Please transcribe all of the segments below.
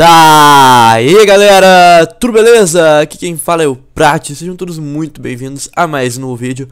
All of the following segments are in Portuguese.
Daí galera, tudo beleza? Aqui quem fala é o Prati, sejam todos muito bem-vindos a mais um novo vídeo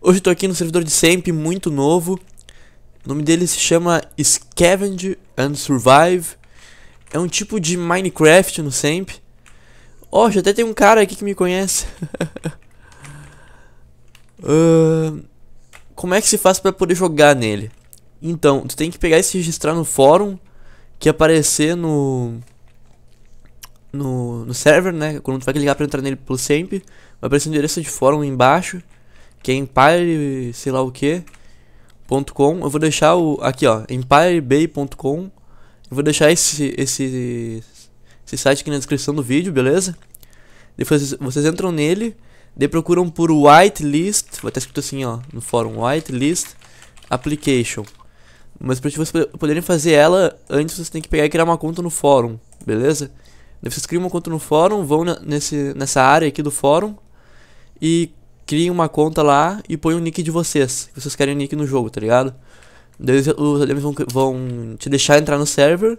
Hoje eu tô aqui no servidor de sempre, muito novo O nome dele se chama Scavenge and Survive É um tipo de Minecraft no sempre Hoje oh, até tem um cara aqui que me conhece uh, Como é que se faz pra poder jogar nele? Então, tu tem que pegar e se registrar no fórum que aparecer no no, no server, né? Quando tu vai ligar para entrar nele pelo sempre vai aparecer o um endereço de fórum embaixo, que é empire, sei lá o que, .com. Eu vou deixar o aqui, ó, empirebay.com. Eu vou deixar esse, esse esse site aqui na descrição do vídeo, beleza? Depois vocês entram nele, daí procuram por whitelist, vai estar escrito assim, ó, no fórum whitelist application. Mas para vocês poderem fazer ela, antes vocês tem que pegar e criar uma conta no fórum, beleza? Daí vocês criam uma conta no fórum, vão nesse, nessa área aqui do fórum e criem uma conta lá e põem o nick de vocês. Vocês querem o nick no jogo, tá ligado? Daí os admins vão, vão te deixar entrar no server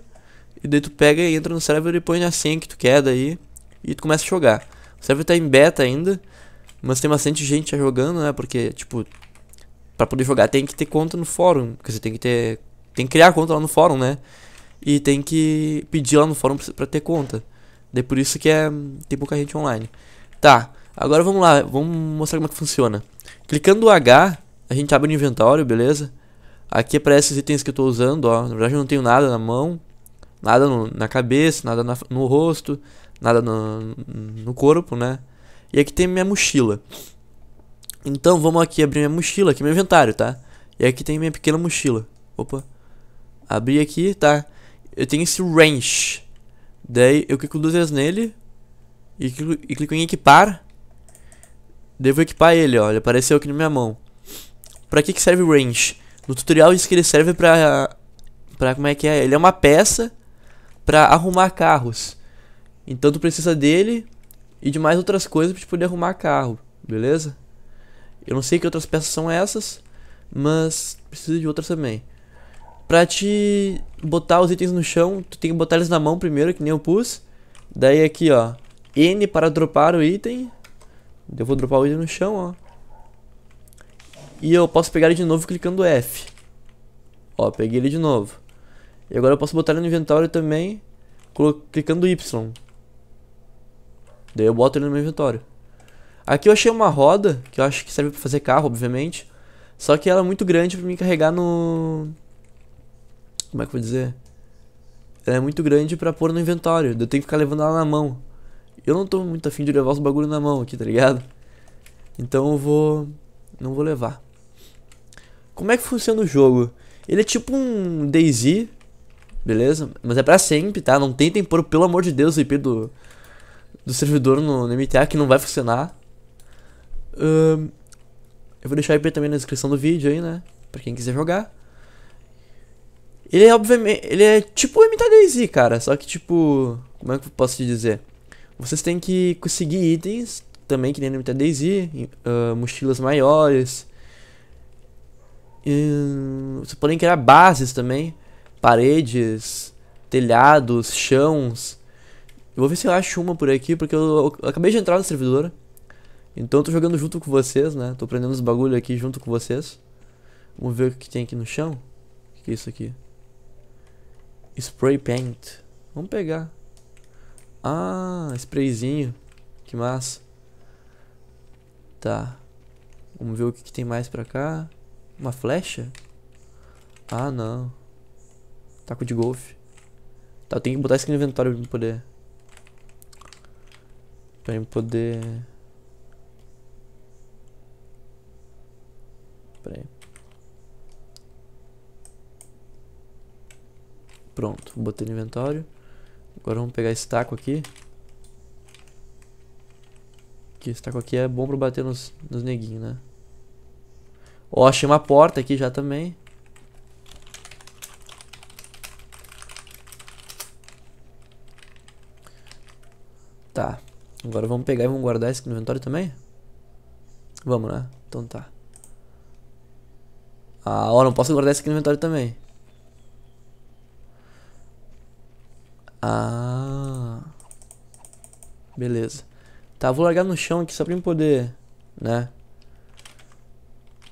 e daí tu pega e entra no server e põe a senha que tu quer daí e tu começa a jogar. O server tá em beta ainda, mas tem bastante gente já jogando, né? Porque, tipo, pra poder jogar tem que ter conta no fórum. Quer dizer, tem que ter. Tem que criar conta lá no fórum, né? E tem que pedir lá no fórum pra ter conta. Daí por isso que é, tem pouca gente online. Tá, agora vamos lá, vamos mostrar como é que funciona. Clicando o H, a gente abre o inventário beleza? Aqui aparece os itens que eu estou usando, ó. Na verdade eu não tenho nada na mão, nada no, na cabeça, nada na, no rosto, nada no, no corpo, né? E aqui tem minha mochila. Então vamos aqui abrir minha mochila, aqui é meu inventário, tá? E aqui tem minha pequena mochila. Opa. Abri aqui, tá? Eu tenho esse range. Daí eu clico duas vezes nele e clico, e clico em equipar. Devo equipar ele, ó. Ele apareceu aqui na minha mão. Pra que, que serve o range? No tutorial diz que ele serve pra... Pra como é que é? Ele é uma peça pra arrumar carros. Então tu precisa dele e de mais outras coisas pra te poder arrumar carro, beleza? Eu não sei que outras peças são essas, mas precisa de outras também. Pra te botar os itens no chão, tu tem que botar eles na mão primeiro, que nem eu pus. Daí aqui, ó, N para dropar o item. Eu vou dropar o item no chão, ó. E eu posso pegar ele de novo clicando F. Ó, peguei ele de novo. E agora eu posso botar ele no inventório também, clicando Y. Daí eu boto ele no meu inventório. Aqui eu achei uma roda, que eu acho que serve para fazer carro, obviamente. Só que ela é muito grande para mim carregar no, como é que eu vou dizer? Ela é muito grande para pôr no inventário. Eu tenho que ficar levando ela na mão. Eu não tô muito afim de levar os bagulho na mão aqui, tá ligado? Então eu vou. Não vou levar. Como é que funciona o jogo? Ele é tipo um Daisy, beleza? Mas é pra sempre, tá? Não tentem pôr, pelo amor de Deus, o IP do, do servidor no, no MTA que não vai funcionar. Uh, eu vou deixar o IP também na descrição do vídeo aí, né? Pra quem quiser jogar. Ele é, obviamente, ele é tipo o MTDZ, cara, só que tipo, como é que eu posso te dizer? Vocês têm que conseguir itens também, que nem no MTDZ, uh, ah, mochilas maiores. Uh, vocês podem criar bases também, paredes, telhados, chãos. Eu vou ver se eu acho uma por aqui, porque eu, eu acabei de entrar no servidor. Então eu tô jogando junto com vocês, né? Tô aprendendo os bagulho aqui junto com vocês. Vamos ver o que tem aqui no chão. O que é isso aqui? Spray paint. Vamos pegar. Ah, sprayzinho. Que massa. Tá. Vamos ver o que, que tem mais pra cá. Uma flecha? Ah, não. Taco de golfe. Tá, eu tenho que botar isso aqui no inventário pra eu poder... Pra eu poder... Pronto, botei no inventário Agora vamos pegar esse taco aqui. Que esse taco aqui é bom pra bater nos, nos neguinhos, né? Ó, achei uma porta aqui já também. Tá. Agora vamos pegar e vamos guardar esse aqui no inventário também? Vamos, né? Então tá. Ah, ó, não posso guardar esse aqui no inventário também. Ah. Beleza. Tá, vou largar no chão aqui só pra eu poder, né?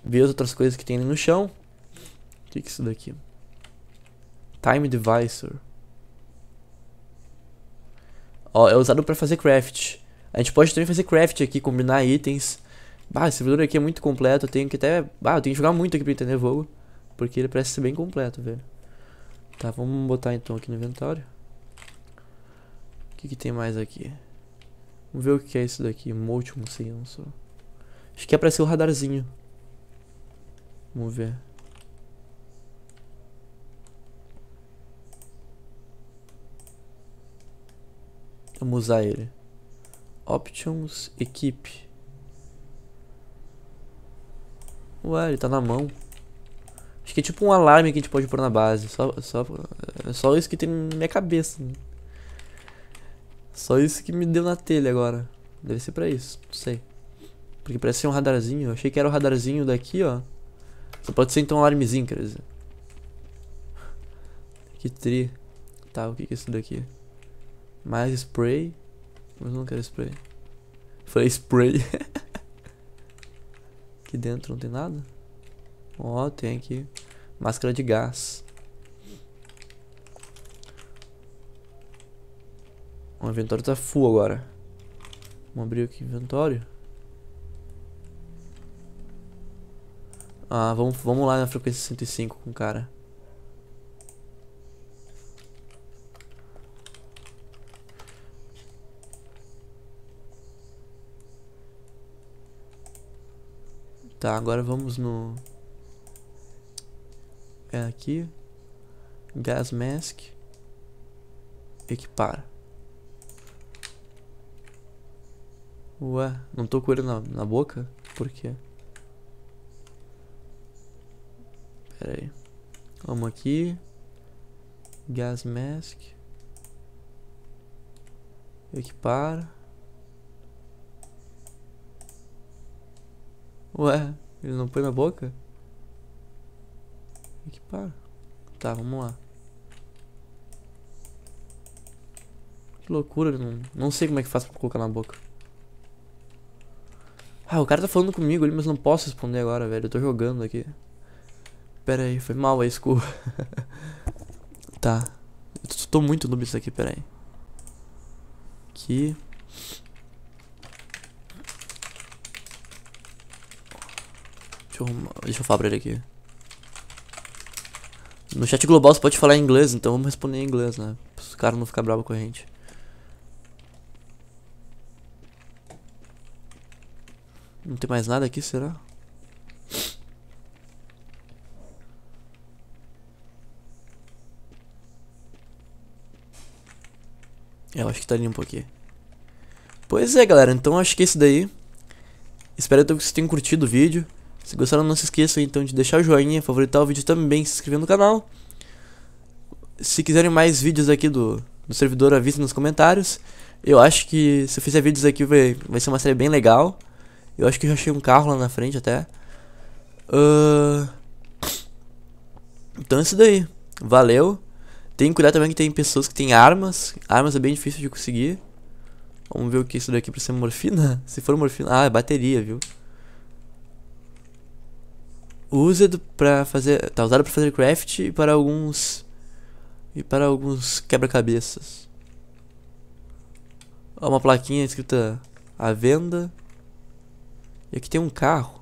Ver as outras coisas que tem ali no chão. O que, que é isso daqui? Time Devisor. Ó, é usado pra fazer craft. A gente pode também fazer craft aqui, combinar itens. Bah, esse servidor aqui é muito completo. Eu tenho que até. Bah, eu tenho que jogar muito aqui pra entender o jogo. Porque ele parece ser bem completo, velho. Tá, vamos botar então aqui no inventário que, que tem mais aqui? Vamos ver o que é isso daqui. Multium sensor. Acho que é pra ser o radarzinho. Vamos ver. Vamos usar ele. Options, equipe. Ué, ele tá na mão. Acho que é tipo um alarme que a gente pode pôr na base. Só, só, é só isso que tem na minha cabeça. Né? Só isso que me deu na telha agora. Deve ser pra isso, não sei. Porque parece ser um radarzinho. Eu achei que era o radarzinho daqui, ó. Só pode ser então um alarmezinho, quer dizer. Que tri. Tá, o que é isso daqui? Mais spray. Mas não quero spray. Falei spray. aqui dentro não tem nada? Ó, oh, tem aqui. Máscara de gás. o inventório tá full agora. Vamos abrir aqui o inventório. Ah, vamos, vamos lá na frequência cinco com o cara. Tá, agora vamos no... É aqui. Gas Mask. Equipar. Ué, não tô com ele na, na boca? Por quê? Pera aí. Vamos aqui. Gas Mask. Equipar. Ué, ele não põe na boca? Equipar. Tá, vamos lá. Que loucura, não, não sei como é que faz pra colocar na boca. Ah, o cara tá falando comigo ali, mas não posso responder agora, velho. Eu tô jogando aqui. Pera aí, foi mal a school. tá. Eu tô muito noob isso aqui, pera aí. Aqui. Deixa eu, arrumar. Deixa eu falar pra ele aqui. No chat global você pode falar em inglês, então vamos responder em inglês, né? Pra os caras não ficarem bravos com a gente. Não tem mais nada aqui, será? É, eu acho que tá limpo aqui. Pois é, galera. Então acho que é isso daí. Espero que vocês tenham curtido o vídeo. Se gostaram, não se esqueçam então de deixar o joinha, favoritar o vídeo também, se inscrever no canal. Se quiserem mais vídeos aqui do, do servidor, avisem nos comentários. Eu acho que se eu fizer vídeos aqui vai, vai ser uma série bem legal. Eu acho que já achei um carro lá na frente até. Uh... Então é isso daí. Valeu. Tem que cuidar também que tem pessoas que têm armas. Armas é bem difícil de conseguir. Vamos ver o que é isso daqui pra ser morfina. Se for morfina... Ah, é bateria, viu? Usa pra fazer... Tá usado pra fazer craft e para alguns... E para alguns quebra-cabeças. Uma plaquinha escrita... à venda. E aqui tem um carro.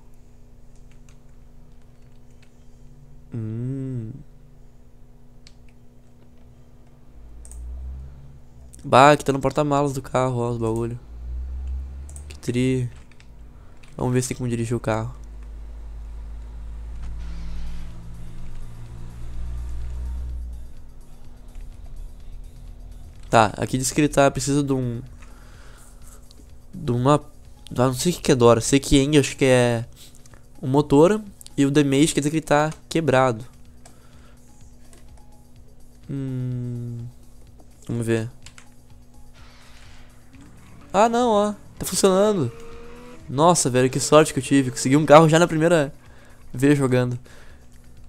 Hum. Bah, aqui tá no porta-malas do carro, ó, os bagulho. Que tri. Vamos ver se tem como dirigir o carro. Tá, aqui diz que ele tá, precisa de um... De uma não sei o que é Dora. Sei que Eng acho que é o motor. E o damage quer dizer que ele tá quebrado. Hum, vamos ver. Ah não, ó. Tá funcionando. Nossa, velho, que sorte que eu tive. Consegui um carro já na primeira vez jogando.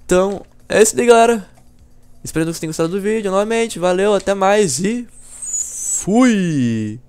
Então, é isso aí, galera. Espero que vocês tenham gostado do vídeo. Novamente, valeu, até mais e fui!